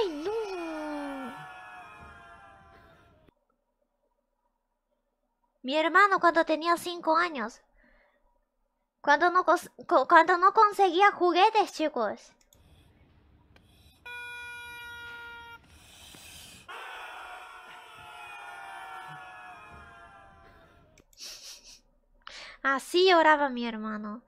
¡Ay, no! Mi hermano cuando tenía 5 años. Cuando no, cuando no conseguía juguetes, chicos. Así lloraba mi hermano.